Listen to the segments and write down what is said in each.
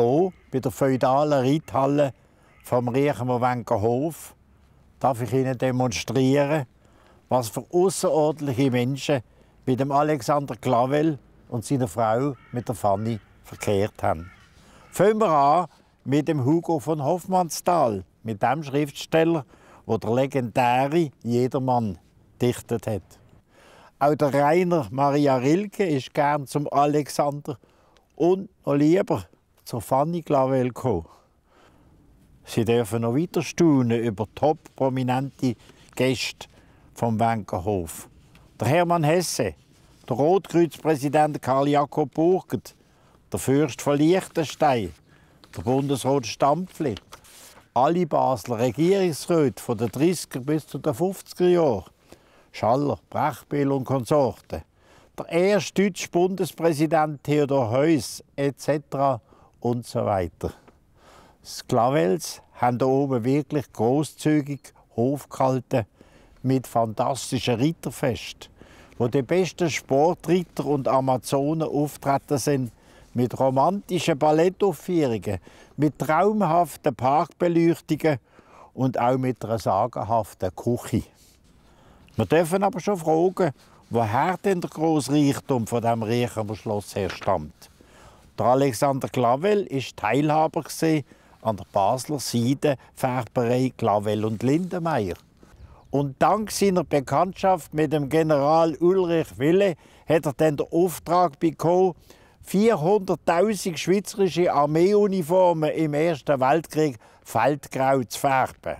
hier bei der feudalen Reithalle vom Riechenmer Hof darf ich Ihnen demonstrieren, was für außerordentliche Menschen mit dem Alexander Clavel und seiner Frau mit der Fanny verkehrt haben. Fangen wir an mit dem Hugo von Hoffmannsthal, mit dem Schriftsteller, wo der legendäre Jedermann dichtet hat. Auch der Rainer Maria Rilke ist gern zum Alexander und noch lieber zur Fanny Clavel gekommen. Sie dürfen noch weiter staunen über top prominente Gäste vom Wenkerhof. Der Hermann Hesse, der Rotkreuzpräsident Karl Jakob Burgert, der Fürst von Liechtenstein, der Bundesrat Stampfli, alle Basler Regierungsräte von den 30er bis zu den 50er Jahren, Schaller, Brechbill und Konsorten, der erste deutsche Bundespräsident Theodor Heuss etc und so weiter. Sklavels haben hier oben wirklich großzügig Hof gehalten mit fantastischen Ritterfest, wo die besten Sportritter und Amazonen auftreten sind, mit romantischen Ballettaufführungen, mit traumhaften Parkbeleuchtungen und auch mit einer sagenhaften Küche. Wir dürfen aber schon fragen, woher denn der grosse Reichtum von dem Riechener Schloss herstammt. Der Alexander Clavel war Teilhaber an der Basler Seidenfärberei Clavel und Lindemeyer. Und dank seiner Bekanntschaft mit dem General Ulrich Wille hat er dann den Auftrag bekommen, 400.000 schweizerische Armeeuniformen im Ersten Weltkrieg feldgrau zu färben.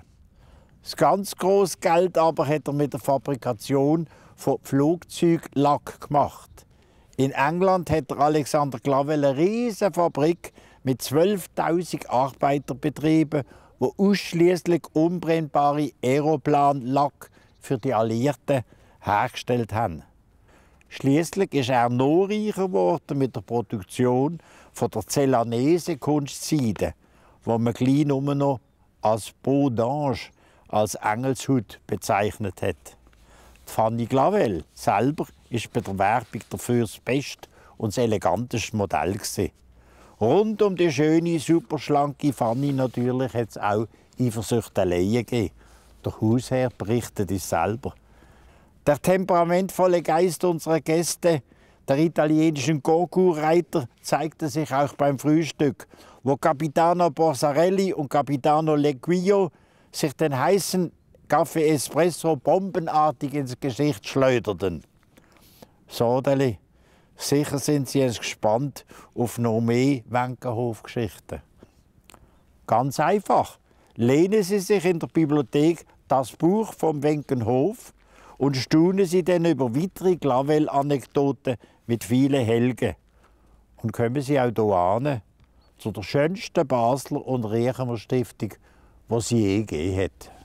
Das ganz grosse Geld aber hat er mit der Fabrikation von Flugzeuglack gemacht. In England hat Alexander Clavel eine riesige Fabrik mit 12.000 Arbeitern betrieben, wo ausschließlich unbrennbare Aeroplanlack für die Alliierten hergestellt haben. Schließlich ist er noch reicher geworden mit der Produktion von der Zellanese Kunstseide, wo man gleich nur noch als Beau d'Ange, als Engelshut bezeichnet hat. Fanny Glavel selber war bei der Werbung dafür das beste und das eleganteste Modell. Gewesen. Rund um die schöne, superschlanke Fanny natürlich hat es auch Eifersüchteleien gegeben. Der Hausherr berichtet es selber. Der temperamentvolle Geist unserer Gäste, der italienischen Goku-Reiter, zeigte sich auch beim Frühstück, wo Capitano Borsarelli und Capitano Leguio sich den heißen Kaffee Espresso bombenartig ins Gesicht schleuderten. Sodeli, sicher sind Sie jetzt gespannt auf noch mehr Wenkenhof-Geschichten. Ganz einfach. Lehnen Sie sich in der Bibliothek das Buch vom Wenkenhof und staunen Sie dann über weitere Glavel-Anekdoten mit vielen Helgen. Und kommen Sie auch hier an, zu der schönsten Basler und Riechener Stiftung, die es je gegeben hat.